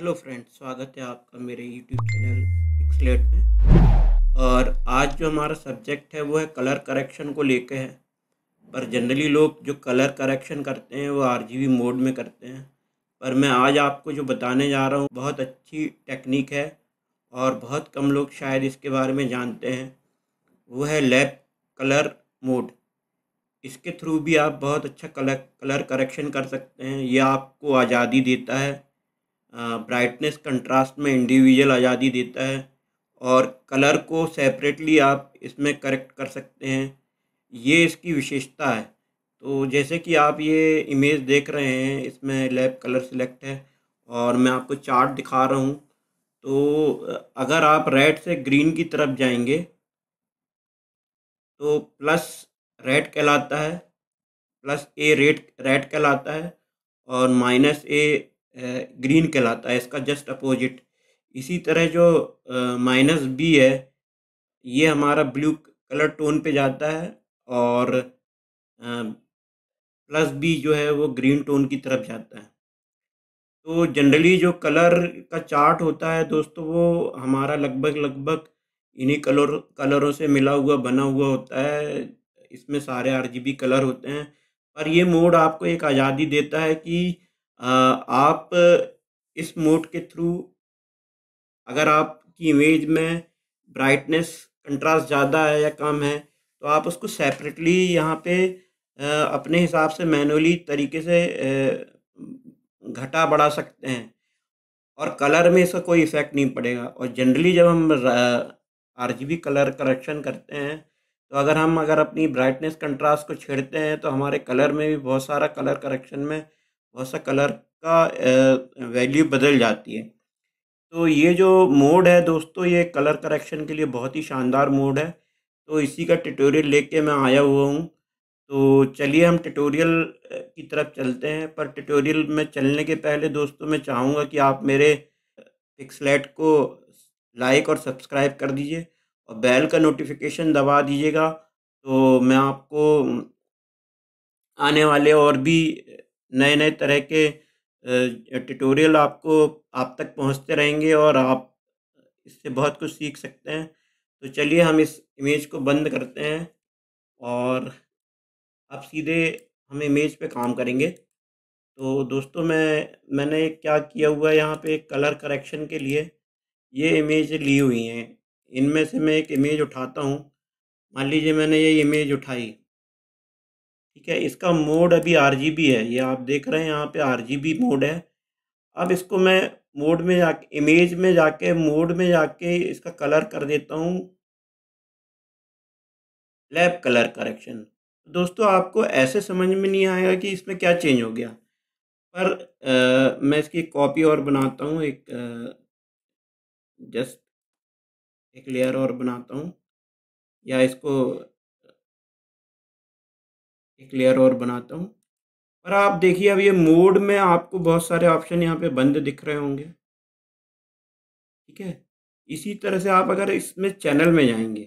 hello friends स्वागत है आपका मेरे यूट्यूब चैनल पिक्सलेट में और आज जो हमारा सब्जेक्ट है वो है कलर करेक्शन को लेके है पर जनरली लोग जो कलर करेक्शन करते हैं वो आर मोड में करते हैं पर मैं आज आपको जो बताने जा रहा हूँ बहुत अच्छी टेक्निक है और बहुत कम लोग शायद इसके बारे में जानते हैं वो है लेप कलर मोड इसके थ्रू भी आप बहुत अच्छा कलर कलर करेक्शन कर सकते हैं यह आपको आज़ादी देता है ब्राइटनेस कंट्रास्ट में इंडिविजुअल आज़ादी देता है और कलर को सेपरेटली आप इसमें करेक्ट कर सकते हैं ये इसकी विशेषता है तो जैसे कि आप ये इमेज देख रहे हैं इसमें लैब कलर सिलेक्ट है और मैं आपको चार्ट दिखा रहा हूँ तो अगर आप रेड से ग्रीन की तरफ जाएंगे तो प्लस रेड कहलाता है प्लस ए रेड रेड कहलाता है और माइनस ए ग्रीन कहलाता है इसका जस्ट अपोजिट इसी तरह जो माइनस बी है ये हमारा ब्लू कलर टोन पे जाता है और प्लस बी जो है वो ग्रीन टोन की तरफ जाता है तो जनरली जो कलर का चार्ट होता है दोस्तों वो हमारा लगभग लगभग इन्हीं कलर कलरों से मिला हुआ बना हुआ होता है इसमें सारे आरजीबी कलर होते हैं पर ये मोड आपको एक आज़ादी देता है कि आप इस मोड के थ्रू अगर आपकी इमेज में ब्राइटनेस कंट्रास्ट ज़्यादा है या कम है तो आप उसको सेपरेटली यहाँ पे अपने हिसाब से मैनुअली तरीके से घटा बढ़ा सकते हैं और कलर में इसका कोई इफ़ेक्ट नहीं पड़ेगा और जनरली जब हम आर कलर करेक्शन करते हैं तो अगर हम अगर अपनी ब्राइटनेस कंट्रास्ट को छेड़ते हैं तो हमारे कलर में भी बहुत सारा कलर करेक्शन में थोड़ा सा कलर का वैल्यू बदल जाती है तो ये जो मोड है दोस्तों ये कलर करेक्शन के लिए बहुत ही शानदार मोड है तो इसी का ट्यूटोरियल लेके मैं आया हुआ हूँ तो चलिए हम ट्यूटोरियल की तरफ चलते हैं पर ट्यूटोरियल में चलने के पहले दोस्तों मैं चाहूँगा कि आप मेरे पिक्सलेट को लाइक और सब्सक्राइब कर दीजिए और बेल का नोटिफिकेशन दबा दीजिएगा तो मैं आपको आने वाले और भी नए नए तरह के ट्यूटोरियल आपको आप तक पहुंचते रहेंगे और आप इससे बहुत कुछ सीख सकते हैं तो चलिए हम इस इमेज को बंद करते हैं और अब सीधे हम इमेज पे काम करेंगे तो दोस्तों मैं मैंने क्या किया हुआ है यहाँ पे कलर करेक्शन के लिए ये इमेज ली हुई हैं इनमें से मैं एक इमेज उठाता हूँ मान लीजिए मैंने ये इमेज उठाई ठीक है इसका मोड अभी आर है ये आप देख रहे हैं यहाँ पे आर मोड है अब इसको मैं मोड में जा इमेज में जाके मोड में जाके इसका कलर कर देता हूँ लैब कलर करेक्शन दोस्तों आपको ऐसे समझ में नहीं आएगा कि इसमें क्या चेंज हो गया पर आ, मैं इसकी कॉपी और बनाता हूँ एक जस्ट एक लेयर और बनाता हूँ या इसको एक लेयर और बनाता हूँ पर आप देखिए अब ये मोड में आपको बहुत सारे ऑप्शन यहाँ पे बंद दिख रहे होंगे ठीक है इसी तरह से आप अगर इसमें चैनल में जाएंगे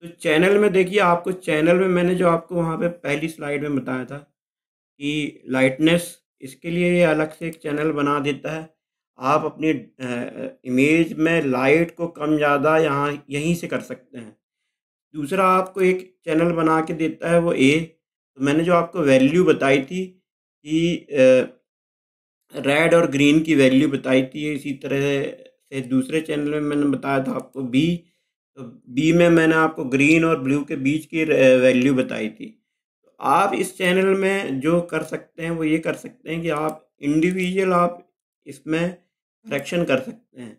तो चैनल में देखिए आपको चैनल में मैंने जो आपको वहाँ पे पहली स्लाइड में बताया था कि लाइटनेस इसके लिए ये अलग से एक चैनल बना देता है आप अपनी इमेज में लाइट को कम ज़्यादा यहाँ यहीं से कर सकते हैं दूसरा आपको एक चैनल बना के देता है वो ए तो मैंने जो आपको वैल्यू बताई थी कि रेड और ग्रीन की वैल्यू बताई थी इसी तरह से दूसरे चैनल में मैंने बताया था आपको बी तो बी में मैंने आपको ग्रीन और ब्लू के बीच की वैल्यू बताई थी तो आप इस चैनल में जो कर सकते हैं वो ये कर सकते हैं कि आप इंडिविजुअल आप इसमें करेक्शन कर सकते हैं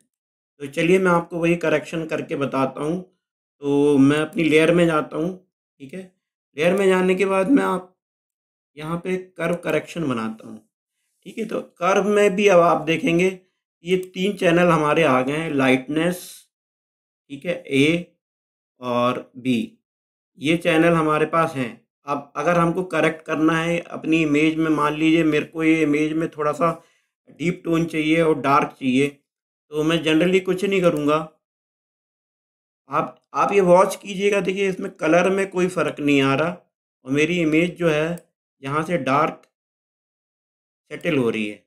तो चलिए मैं आपको वही करेक्शन करके बताता हूँ तो मैं अपनी लेयर में जाता हूँ ठीक है लेयर में जाने के बाद मैं आप यहाँ पे कर्व करेक्शन बनाता हूँ ठीक है तो कर्व में भी अब आप देखेंगे ये तीन चैनल हमारे आ गए हैं लाइटनेस ठीक है ए और बी ये चैनल हमारे पास हैं अब अगर हमको करेक्ट करना है अपनी इमेज में मान लीजिए मेरे को ये इमेज में थोड़ा सा डीप टोन चाहिए और डार्क चाहिए तो मैं जनरली कुछ नहीं करूँगा आप आप ये वॉच कीजिएगा देखिए इसमें कलर में कोई फ़र्क नहीं आ रहा और मेरी इमेज जो है यहाँ से डार्क सेटल हो रही है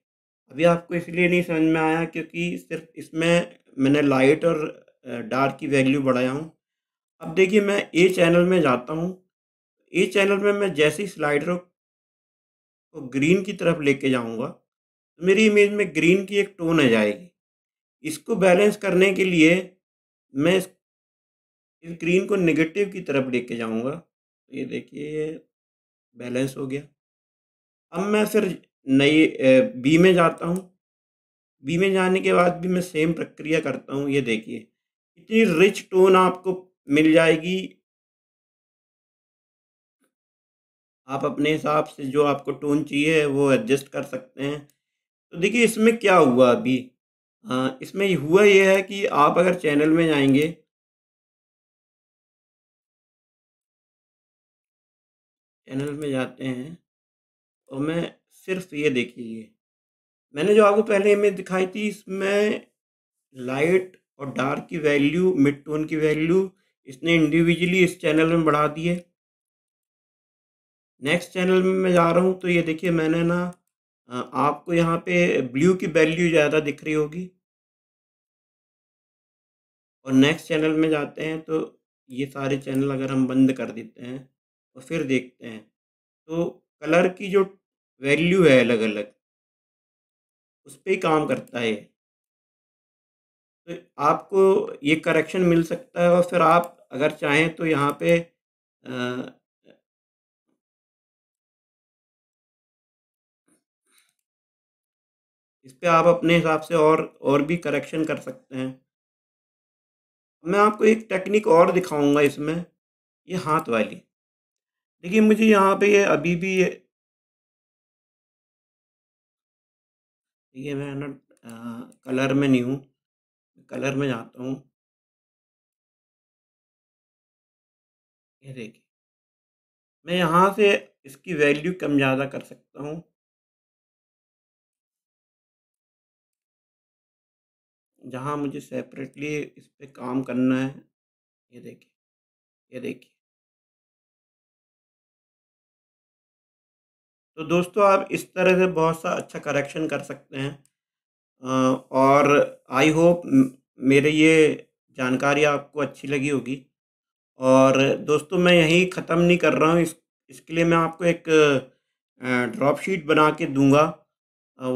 अभी आपको इसलिए नहीं समझ में आया क्योंकि सिर्फ इसमें मैंने लाइट और डार्क की वैल्यू बढ़ाया हूँ अब देखिए मैं ए चैनल में जाता हूँ ए चैनल में मैं जैसे ही स्लाइडर को ग्रीन की तरफ लेके जाऊँगा तो मेरी इमेज में ग्रीन की एक टोन आ जाएगी इसको बैलेंस करने के लिए मैं इस इस ग्रीन को नेगेटिव की तरफ लेके जाऊंगा तो ये देखिए बैलेंस हो गया अब मैं फिर नई बी में जाता हूँ बी में जाने के बाद भी मैं सेम प्रक्रिया करता हूँ ये देखिए इतनी रिच टोन आपको मिल जाएगी आप अपने हिसाब से जो आपको टोन चाहिए वो एडजस्ट कर सकते हैं तो देखिए इसमें क्या हुआ अभी हाँ इसमें हुआ यह है कि आप अगर चैनल में जाएंगे चैनल में जाते हैं और मैं सिर्फ ये देखिए मैंने जो आपको पहले इमेज दिखाई थी इसमें लाइट और डार्क की वैल्यू मिड टोन की वैल्यू इसने इंडिविजुअली इस चैनल में बढ़ा दिए नेक्स्ट चैनल में मैं जा रहा हूँ तो ये देखिए मैंने ना आपको यहाँ पे ब्लू की वैल्यू ज़्यादा दिख रही होगी और नेक्स्ट चैनल में जाते हैं तो ये सारे चैनल अगर हम बंद कर देते हैं और फिर देखते हैं तो कलर की जो वैल्यू है अलग अलग उस पर ही काम करता है तो आपको ये करेक्शन मिल सकता है और फिर आप अगर चाहें तो यहाँ पे आ, इस पर आप अपने हिसाब से और और भी करेक्शन कर सकते हैं मैं आपको एक टेक्निक और दिखाऊंगा इसमें ये हाथ वाली देखिए मुझे यहाँ पे ये अभी भी ये ये मैं ना कलर में नहीं हूँ कलर में जाता हूँ ये देखिए मैं यहाँ से इसकी वैल्यू कम ज़्यादा कर सकता हूँ जहाँ मुझे सेपरेटली इस पर काम करना है ये देखिए ये देखिए तो दोस्तों आप इस तरह से बहुत सा अच्छा करेक्शन कर सकते हैं और आई होप मेरे ये जानकारी आपको अच्छी लगी होगी और दोस्तों मैं यहीं ख़त्म नहीं कर रहा हूँ इस इसके लिए मैं आपको एक ड्रॉप शीट बना के दूंगा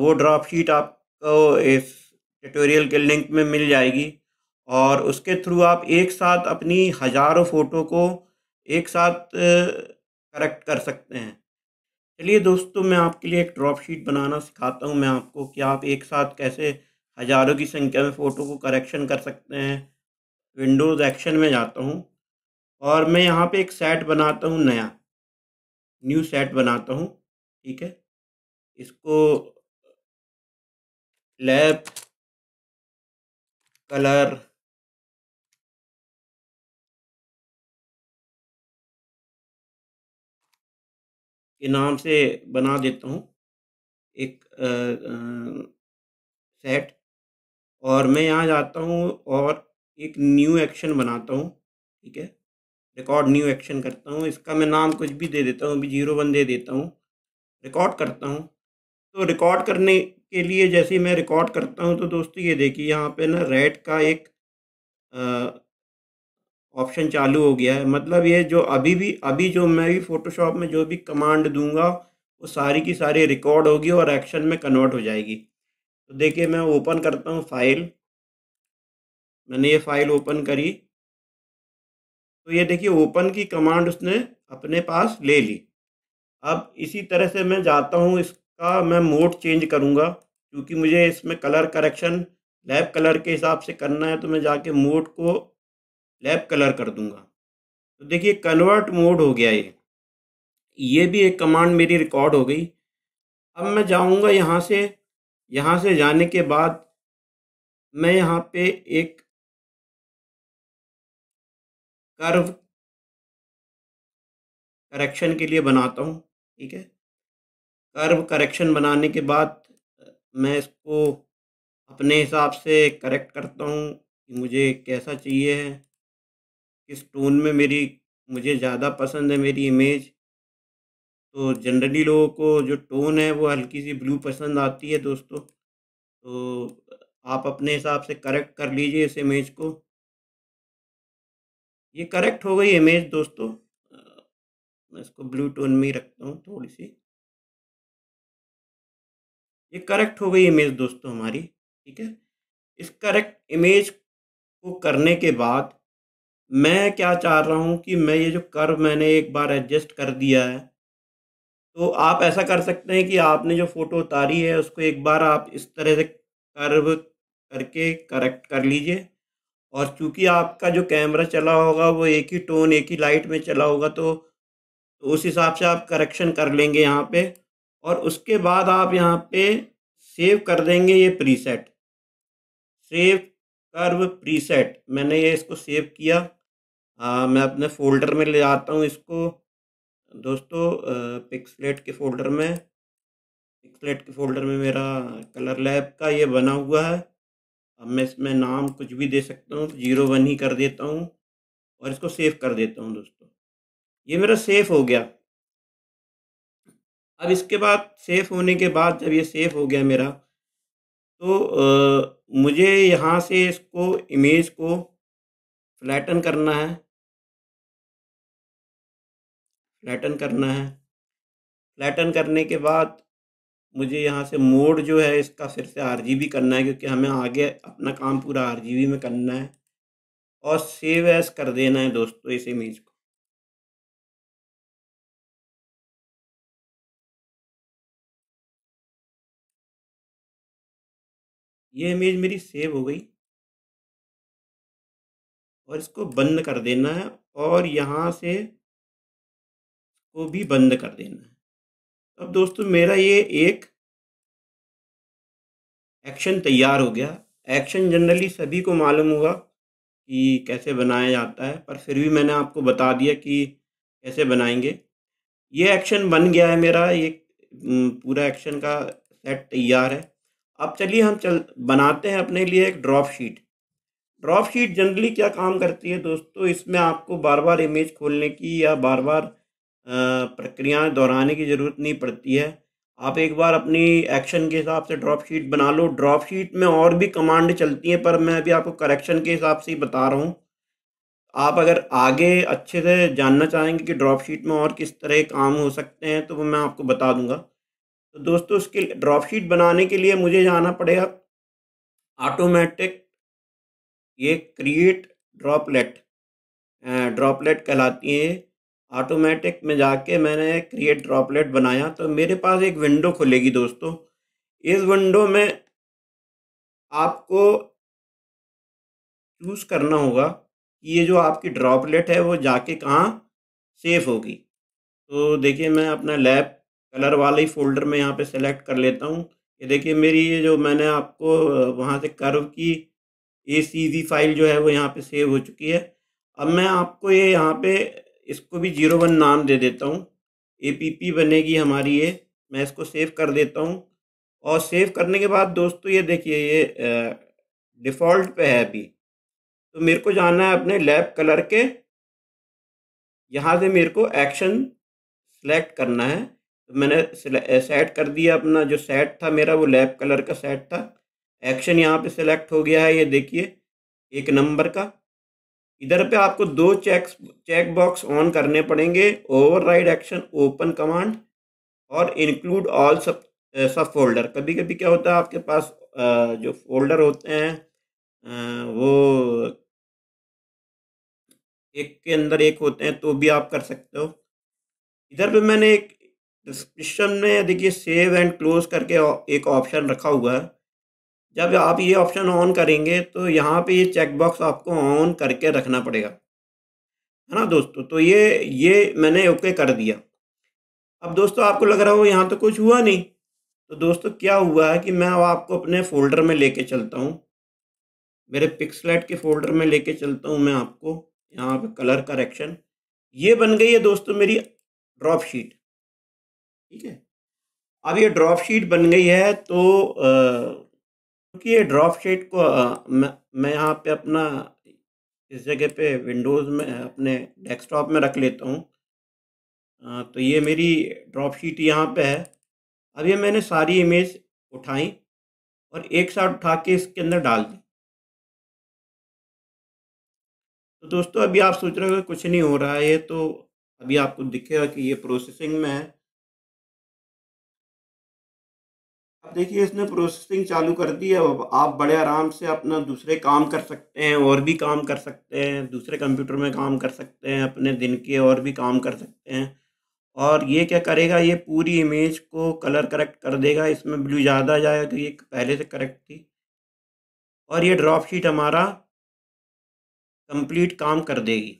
वो ड्रॉप शीट आपको इस ट्यूटोरियल के लिंक में मिल जाएगी और उसके थ्रू आप एक साथ अपनी हज़ारों फ़ोटो को एक साथ करेक्ट कर सकते हैं चलिए दोस्तों मैं आपके लिए एक ड्रॉप शीट बनाना सिखाता हूँ मैं आपको कि आप एक साथ कैसे हज़ारों की संख्या में फ़ोटो को करेक्शन कर सकते हैं विंडोज़ एक्शन में जाता हूँ और मैं यहाँ पे एक सेट बनाता हूँ नया न्यू सेट बनाता हूँ ठीक है इसको लैब कलर के नाम से बना देता हूँ एक आ, आ, सेट और मैं यहाँ जाता हूँ और एक न्यू एक्शन बनाता हूँ ठीक है रिकॉर्ड न्यू एक्शन करता हूँ इसका मैं नाम कुछ भी दे देता हूँ अभी जीरो वन दे देता हूँ रिकॉर्ड करता हूँ तो रिकॉर्ड करने के लिए जैसे मैं रिकॉर्ड करता हूँ तो दोस्तों ये देखिए यहाँ पे ना रेड का एक आ, ऑप्शन चालू हो गया है मतलब ये जो अभी भी अभी जो मैं भी फ़ोटोशॉप में जो भी कमांड दूंगा वो सारी की सारी रिकॉर्ड होगी और एक्शन में कन्वर्ट हो जाएगी तो देखिए मैं ओपन करता हूँ फाइल मैंने ये फाइल ओपन करी तो ये देखिए ओपन की कमांड उसने अपने पास ले ली अब इसी तरह से मैं जाता हूँ इसका मैं मोड चेंज करूँगा क्योंकि मुझे इसमें कलर करेक्शन लैब कलर के हिसाब से करना है तो मैं जाके मोड को लैब कलर कर दूंगा तो देखिए कन्वर्ट मोड हो गया ये ये भी एक कमांड मेरी रिकॉर्ड हो गई अब मैं जाऊंगा यहाँ से यहाँ से जाने के बाद मैं यहाँ पे एक कर्व करेक्शन के लिए बनाता हूँ ठीक है कर्व करेक्शन बनाने के बाद मैं इसको अपने हिसाब से करेक्ट करता हूँ कि मुझे कैसा चाहिए है किस टोन में मेरी मुझे ज़्यादा पसंद है मेरी इमेज तो जनरली लोगों को जो टोन है वो हल्की सी ब्लू पसंद आती है दोस्तों तो आप अपने हिसाब से करेक्ट कर लीजिए इस इमेज को ये करेक्ट हो गई इमेज दोस्तों मैं इसको ब्लू टोन में ही रखता हूँ थोड़ी सी ये करेक्ट हो गई इमेज दोस्तों हमारी ठीक है इस करेक्ट इमेज को करने के बाद मैं क्या चाह रहा हूँ कि मैं ये जो कर्व मैंने एक बार एडजस्ट कर दिया है तो आप ऐसा कर सकते हैं कि आपने जो फ़ोटो उतारी है उसको एक बार आप इस तरह से कर्व करके करेक्ट कर लीजिए और चूंकि आपका जो कैमरा चला होगा वो एक ही टोन एक ही लाइट में चला होगा तो, तो उस हिसाब से आप करेक्शन कर लेंगे यहाँ पे और उसके बाद आप यहाँ पे सेव कर देंगे ये प्रीसेट सेव कर्व प्रीसेट मैंने ये इसको सेव किया हाँ मैं अपने फ़ोल्डर में ले आता हूँ इसको दोस्तों पिक्सलेट के फ़ोल्डर में पिक्सलेट के फ़ोल्डर में मेरा कलर लैब का ये बना हुआ है अब मैं इसमें नाम कुछ भी दे सकता हूँ तो जीरो वन ही कर देता हूँ और इसको सेव कर देता हूँ दोस्तों ये मेरा सेफ हो गया अब इसके बाद सेफ होने के बाद जब ये सेफ हो गया मेरा तो आ, मुझे यहाँ से इसको इमेज को फ्लैटन करना है फ्लैटन करना है फ्लैटन करने के बाद मुझे यहाँ से मोड जो है इसका फिर से आर करना है क्योंकि हमें आगे अपना काम पूरा आर में करना है और सेव एस कर देना है दोस्तों इस इमेज को ये इमेज मेरी सेव हो गई और इसको बंद कर देना है और यहाँ से को भी बंद कर देना है अब दोस्तों मेरा ये एक एक्शन तैयार हो गया एक्शन जनरली सभी को मालूम होगा कि कैसे बनाया जाता है पर फिर भी मैंने आपको बता दिया कि कैसे बनाएंगे ये एक्शन बन गया है मेरा ये पूरा एक्शन का सेट तैयार है अब चलिए हम चल बनाते हैं अपने लिए एक drop sheet drop sheet generally क्या काम करती है दोस्तों इसमें आपको बार बार इमेज खोलने की या बार बार प्रक्रियाएं दोहराने की ज़रूरत नहीं पड़ती है आप एक बार अपनी एक्शन के हिसाब से ड्रॉप शीट बना लो ड्रॉप शीट में और भी कमांड चलती हैं पर मैं अभी आपको करेक्शन के हिसाब से ही बता रहा हूँ आप अगर आगे अच्छे से जानना चाहेंगे कि ड्रॉप शीट में और किस तरह काम हो सकते हैं तो वो मैं आपको बता दूंगा तो दोस्तों उसके ड्रॉप शीट बनाने के लिए मुझे जाना पड़ेगा ऑटोमेटिक ये क्रिएट ड्रॉपलेट ड्रॉपलेट कहलाती है ऑटोमेटिक में जाके मैंने क्रिएट ड्रॉपलेट बनाया तो मेरे पास एक विंडो खुलेगी दोस्तों इस विंडो में आपको चूज़ करना होगा कि ये जो आपकी ड्रॉपलेट है वो जाके कहाँ सेफ होगी तो देखिए मैं अपना लैब कलर वाले ही फोल्डर में यहाँ पे सेलेक्ट कर लेता हूँ ये देखिए मेरी ये जो मैंने आपको वहाँ से कर्व की ए सी फाइल जो है वो यहाँ पे सेव हो चुकी है अब मैं आपको ये यहाँ पे इसको भी जीरो वन नाम दे देता हूँ ए पी पी बनेगी हमारी ये मैं इसको सेव कर देता हूँ और सेव करने के बाद दोस्तों ये देखिए ये डिफ़ॉल्ट पे है अभी तो मेरे को जाना है अपने लैब कलर के यहाँ से मेरे को एक्शन सेलेक्ट करना है तो मैंने सेट कर दिया अपना जो सेट था मेरा वो लैब कलर का सेट था एक्शन यहाँ पे सेलेक्ट हो गया है ये देखिए एक नंबर का इधर पे आपको दो चेक चेक बॉक्स ऑन करने पड़ेंगे ओवरराइड एक्शन ओपन कमांड और इंक्लूड ऑल सब सब फोल्डर कभी कभी क्या होता है आपके पास जो फोल्डर होते हैं वो एक के अंदर एक होते हैं तो भी आप कर सकते हो इधर पे मैंने एक डिस्क्रिप्शन में देखिए सेव एंड क्लोज करके एक ऑप्शन रखा हुआ है जब आप ये ऑप्शन ऑन करेंगे तो यहाँ पे ये चेकबॉक्स आपको ऑन करके रखना पड़ेगा है ना दोस्तों तो ये ये मैंने ओके कर दिया अब दोस्तों आपको लग रहा हो यहाँ तो कुछ हुआ नहीं तो दोस्तों क्या हुआ है कि मैं अब आपको अपने फ़ोल्डर में लेके चलता हूँ मेरे पिक्सलेट के फ़ोल्डर में लेके चलता हूँ मैं आपको यहाँ पे कलर करेक्शन ये बन गई है दोस्तों मेरी ड्रॉप शीट ठीक है अब ये ड्रॉप शीट बन गई है तो आ, क्योंकि ये ड्रॉप शीट को मैं मैं यहाँ पे अपना इस जगह पे विंडोज़ में अपने डेस्कटॉप में रख लेता हूँ तो ये मेरी ड्रॉप शीट यहाँ पे है अब ये मैंने सारी इमेज उठाई और एक साथ उठा के इसके अंदर डाल दी तो दोस्तों अभी आप सोच रहे हो कुछ नहीं हो रहा है ये तो अभी आपको दिखेगा कि ये प्रोसेसिंग में है देखिए इसने प्रोसेसिंग चालू कर दी है अब आप बड़े आराम से अपना दूसरे काम कर सकते हैं और भी काम कर सकते हैं दूसरे कंप्यूटर में काम कर सकते हैं अपने दिन के और भी काम कर सकते हैं और ये क्या करेगा ये पूरी इमेज को कलर करेक्ट कर देगा इसमें ब्लू ज़्यादा जाएगा क्योंकि तो ये पहले से करेक्ट थी और ये ड्रॉप शीट हमारा कंप्लीट काम कर देगी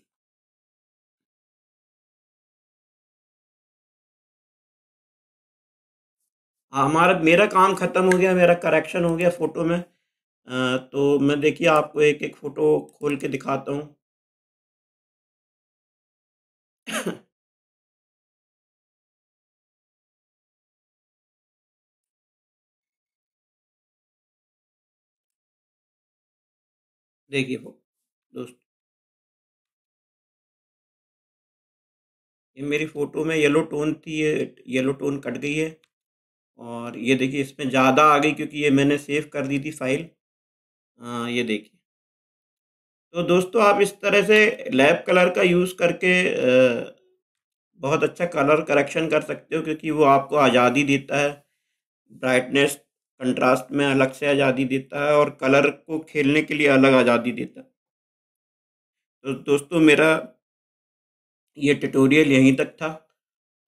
हमारा मेरा काम ख़त्म हो गया मेरा करेक्शन हो गया फ़ोटो में तो मैं देखिए आपको एक एक फ़ोटो खोल के दिखाता हूँ देखिए दोस्त ये मेरी फ़ोटो में येलो टोन थी ये येलो टोन कट गई है और ये देखिए इसमें ज़्यादा आ गई क्योंकि ये मैंने सेव कर दी थी फाइल आ, हाँ, ये देखिए तो दोस्तों आप इस तरह से लैब कलर का यूज़ करके बहुत अच्छा कलर करेक्शन कर सकते हो क्योंकि वो आपको आज़ादी देता है ब्राइटनेस कंट्रास्ट में अलग से आज़ादी देता है और कलर को खेलने के लिए अलग आज़ादी देता है तो दोस्तों मेरा ये ट्यूटोरियल यहीं तक था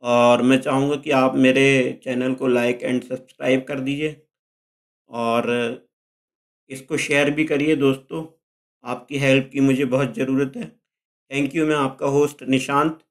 और मैं चाहूँगा कि आप मेरे चैनल को लाइक एंड सब्सक्राइब कर दीजिए और इसको शेयर भी करिए दोस्तों आपकी हेल्प की मुझे बहुत ज़रूरत है थैंक यू मैं आपका होस्ट निशांत